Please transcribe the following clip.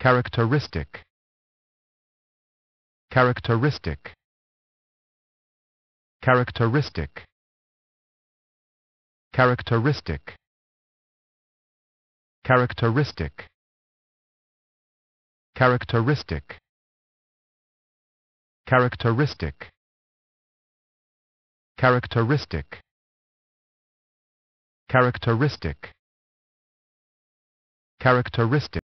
Characteristic. Characteristic. Characteristic. Characteristic. Characteristic. Characteristic. Characteristic. Characteristic. Characteristic. Characteristic.